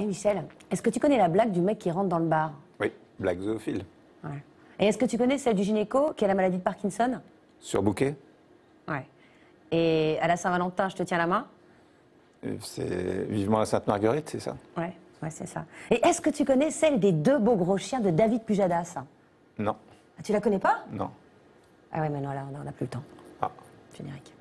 Eh, Michel, est-ce que tu connais la blague du mec qui rentre dans le bar Oui, blague zoophile. Et est-ce que tu connais celle du gynéco qui a la maladie de Parkinson Sur bouquet Ouais. Et à la Saint-Valentin, je te tiens la main euh, C'est vivement la Sainte-Marguerite, c'est ça Ouais, ouais c'est ça. Et est-ce que tu connais celle des deux beaux gros chiens de David Pujadas Non. Ah, tu la connais pas Non. Ah ouais, mais non, là, on n'a plus le temps. Ah. Générique.